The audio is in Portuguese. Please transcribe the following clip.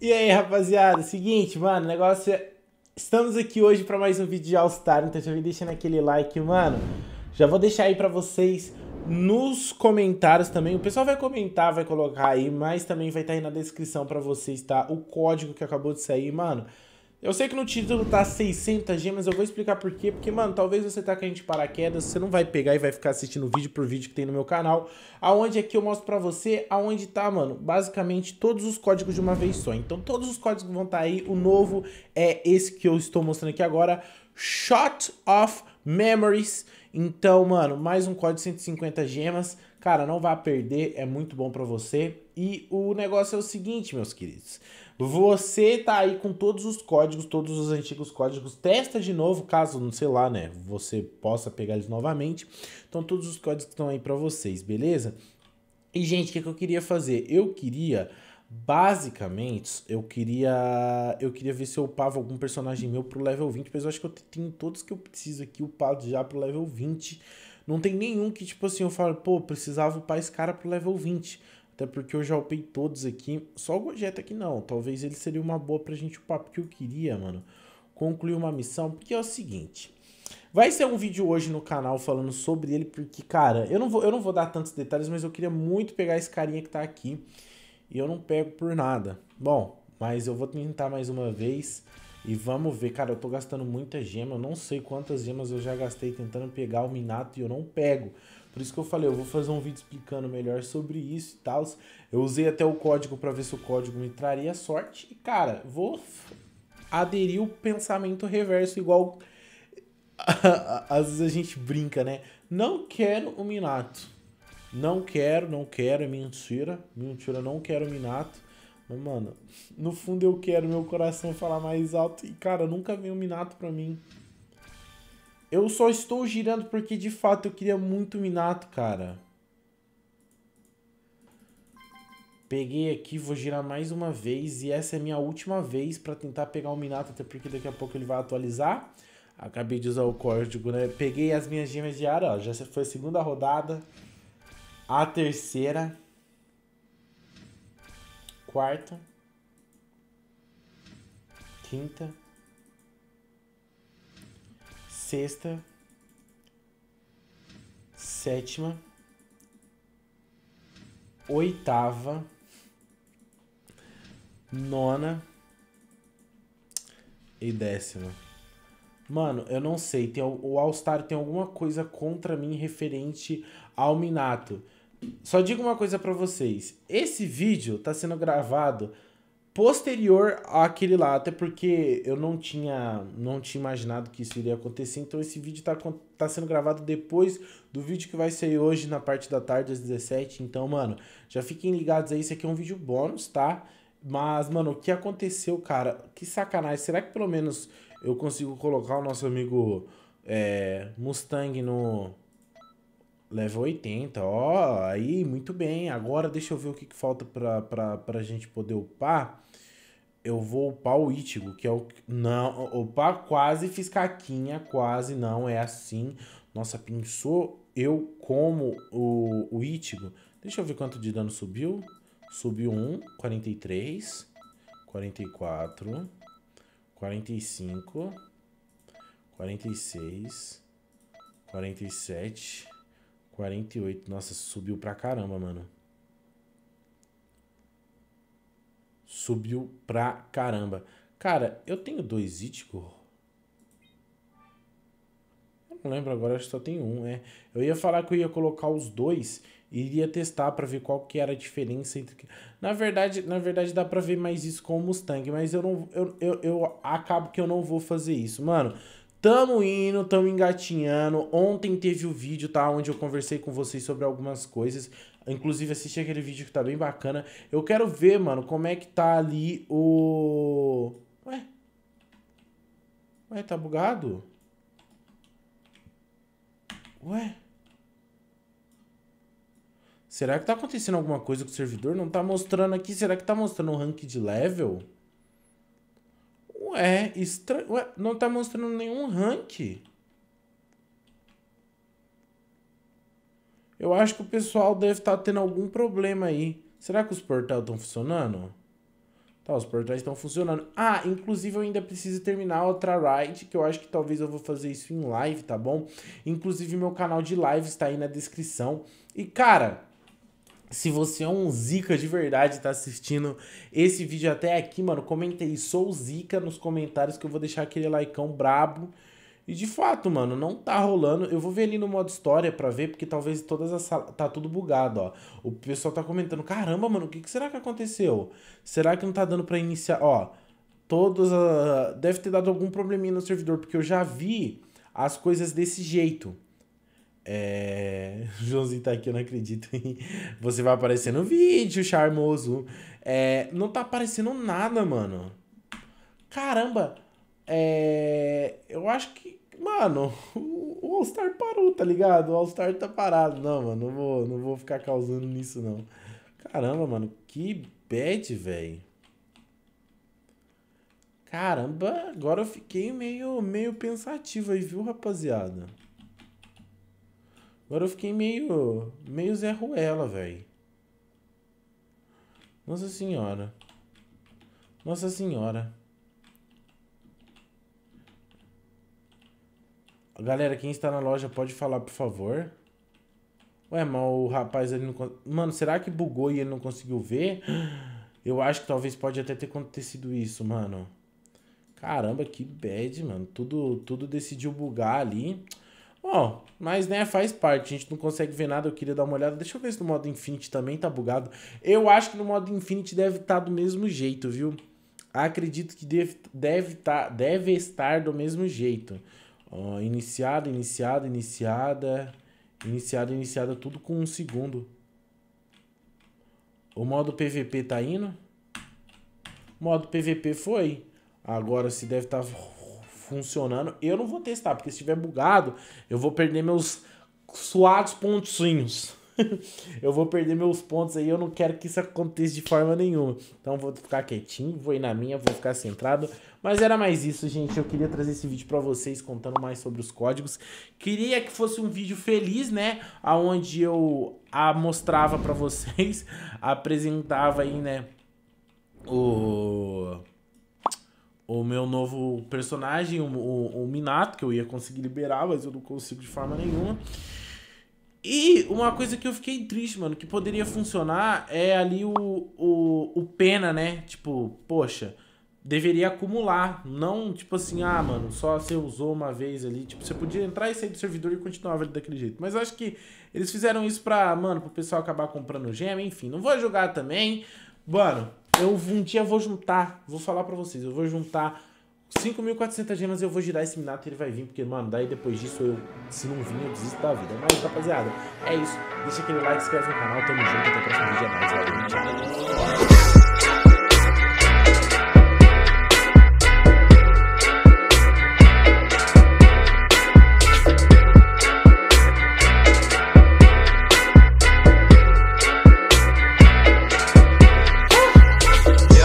E aí, rapaziada, seguinte, mano, o negócio é... Estamos aqui hoje para mais um vídeo de All Star, então já vem deixando aquele like, mano. Já vou deixar aí para vocês nos comentários também. O pessoal vai comentar, vai colocar aí, mas também vai estar tá aí na descrição para vocês, tá? O código que acabou de sair, mano. Eu sei que no título tá 600 gemas, eu vou explicar por quê, porque, mano, talvez você tá com a gente paraquedas, você não vai pegar e vai ficar assistindo vídeo por vídeo que tem no meu canal, aonde aqui é eu mostro pra você aonde tá, mano, basicamente todos os códigos de uma vez só. Então todos os códigos vão tá aí, o novo é esse que eu estou mostrando aqui agora, Shot of Memories. Então, mano, mais um código de 150 gemas, cara, não vá perder, é muito bom pra você. E o negócio é o seguinte, meus queridos... Você tá aí com todos os códigos, todos os antigos códigos. Testa de novo, caso, não sei lá, né? Você possa pegar eles novamente. Então, todos os códigos estão aí para vocês, beleza? E, gente, o que, que eu queria fazer? Eu queria basicamente, eu queria eu queria ver se eu upava algum personagem meu pro level 20, mas eu acho que eu tenho todos que eu preciso aqui upados já pro level 20. Não tem nenhum que, tipo assim, eu falo, pô, precisava upar esse cara pro level 20. Até porque eu já upei todos aqui. Só o Gojeta aqui não. Talvez ele seria uma boa pra gente upar, porque eu queria, mano, concluir uma missão. Porque é o seguinte. Vai ser um vídeo hoje no canal falando sobre ele, porque, cara, eu não vou, eu não vou dar tantos detalhes, mas eu queria muito pegar esse carinha que tá aqui. E eu não pego por nada. Bom, mas eu vou tentar mais uma vez. E vamos ver, cara, eu tô gastando muita gema, eu não sei quantas gemas eu já gastei tentando pegar o Minato e eu não pego. Por isso que eu falei, eu vou fazer um vídeo explicando melhor sobre isso e tal. Eu usei até o código para ver se o código me traria sorte. E, cara, vou aderir o pensamento reverso, igual às vezes a gente brinca, né? Não quero o Minato. Não quero, não quero, é mentira. Mentira, não quero o Minato. Mas, mano, no fundo eu quero meu coração falar mais alto. E, cara, nunca veio o Minato pra mim. Eu só estou girando porque de fato eu queria muito Minato, cara. Peguei aqui, vou girar mais uma vez e essa é minha última vez para tentar pegar o Minato, até porque daqui a pouco ele vai atualizar. Acabei de usar o código, né? Peguei as minhas gemas de ar, ó. Já foi a segunda rodada. A terceira. Quarta. Quinta sexta, sétima, oitava, nona e décima. Mano, eu não sei. Tem, o All-Star tem alguma coisa contra mim referente ao Minato. Só digo uma coisa para vocês. Esse vídeo tá sendo gravado posterior àquele lá, até porque eu não tinha, não tinha imaginado que isso iria acontecer, então esse vídeo tá, tá sendo gravado depois do vídeo que vai sair hoje na parte da tarde às 17, então, mano, já fiquem ligados aí, isso aqui é um vídeo bônus, tá? Mas, mano, o que aconteceu, cara? Que sacanagem, será que pelo menos eu consigo colocar o nosso amigo é, Mustang no Level 80, ó, aí muito bem. Agora deixa eu ver o que, que falta pra, pra, pra gente poder upar. Eu vou upar o Ítigo, que é o... Não, opa, quase fiz caquinha, quase, não, é assim. Nossa, pensou eu como o, o Ítigo? Deixa eu ver quanto de dano subiu. Subiu 1, 43, 44, 45, 46, 47... 48. Nossa, subiu pra caramba, mano. Subiu pra caramba. Cara, eu tenho dois ítico Eu não lembro agora, acho que só tem um, é. Eu ia falar que eu ia colocar os dois e iria testar para ver qual que era a diferença entre... Na verdade, na verdade dá pra ver mais isso com o Mustang, mas eu não eu, eu, eu acabo que eu não vou fazer isso. Mano, Tamo indo, tamo engatinhando. Ontem teve o vídeo, tá? Onde eu conversei com vocês sobre algumas coisas. Inclusive, assisti aquele vídeo que tá bem bacana. Eu quero ver, mano, como é que tá ali o... Ué? Ué, tá bugado? Ué? Será que tá acontecendo alguma coisa com o servidor? Não tá mostrando aqui. Será que tá mostrando o rank de level? É estranho. Ué, não tá mostrando nenhum rank. Eu acho que o pessoal deve estar tá tendo algum problema aí. Será que os portais estão funcionando? Tá, os portais estão funcionando. Ah, inclusive eu ainda preciso terminar outra ride, que eu acho que talvez eu vou fazer isso em live, tá bom? Inclusive meu canal de live está aí na descrição. E cara, se você é um zica de verdade tá assistindo esse vídeo até aqui, mano, comenta aí, sou zica nos comentários que eu vou deixar aquele likeão brabo. E de fato, mano, não tá rolando. Eu vou ver ali no modo história para ver, porque talvez todas as salas... Tá tudo bugado, ó. O pessoal tá comentando, caramba, mano, o que, que será que aconteceu? Será que não tá dando para iniciar? Ó, todas... Uh, deve ter dado algum probleminha no servidor, porque eu já vi as coisas desse jeito. É... O Joãozinho tá aqui, eu não acredito. Hein? Você vai aparecer no vídeo, charmoso. É... Não tá aparecendo nada, mano. Caramba. É... Eu acho que. Mano, o All-Star parou, tá ligado? O All-Star tá parado. Não, mano, não vou, não vou ficar causando nisso, não. Caramba, mano, que bad, velho. Caramba, agora eu fiquei meio, meio pensativo aí, viu, rapaziada? Agora eu fiquei meio. meio Zé Ruela, velho. Nossa Senhora. Nossa Senhora. Galera, quem está na loja pode falar, por favor. Ué, mas o rapaz ali não. Mano, será que bugou e ele não conseguiu ver? Eu acho que talvez pode até ter acontecido isso, mano. Caramba, que bad, mano. Tudo, tudo decidiu bugar ali. Bom, mas né, faz parte. A gente não consegue ver nada, eu queria dar uma olhada. Deixa eu ver se no modo Infinity também tá bugado. Eu acho que no modo Infinity deve estar tá do mesmo jeito, viu? Acredito que deve, deve, tá, deve estar do mesmo jeito. Ó, iniciada iniciada iniciada. Iniciada, iniciada, tudo com um segundo. O modo PVP tá indo? O modo PVP foi. Agora se deve estar... Tá funcionando. Eu não vou testar, porque se estiver bugado, eu vou perder meus suados pontinhos. eu vou perder meus pontos aí, eu não quero que isso aconteça de forma nenhuma. Então vou ficar quietinho, vou ir na minha, vou ficar centrado. Mas era mais isso, gente. Eu queria trazer esse vídeo para vocês contando mais sobre os códigos. Queria que fosse um vídeo feliz, né? Aonde eu a mostrava para vocês, apresentava aí, né, o o meu novo personagem, o, o, o, Minato, que eu ia conseguir liberar, mas eu não consigo de forma nenhuma. E uma coisa que eu fiquei triste, mano, que poderia funcionar é ali o, o, o pena, né? Tipo, poxa, deveria acumular. Não, tipo assim, ah, mano, só você usou uma vez ali. Tipo, você podia entrar e sair do servidor e continuava ali daquele jeito. Mas eu acho que eles fizeram isso pra, mano, pro pessoal acabar comprando gema, enfim. Não vou jogar também. Mano, eu um dia vou juntar, vou falar para vocês, eu vou juntar 5.400 gemas eu vou girar esse Minato e ele vai vir, porque, mano, daí depois disso eu, se não vir, eu desisto da vida. Mas, rapaziada, é isso. Deixa aquele like, se inscreve no canal, tamo junto, até o próximo vídeo, é nóis, valeu, tchau.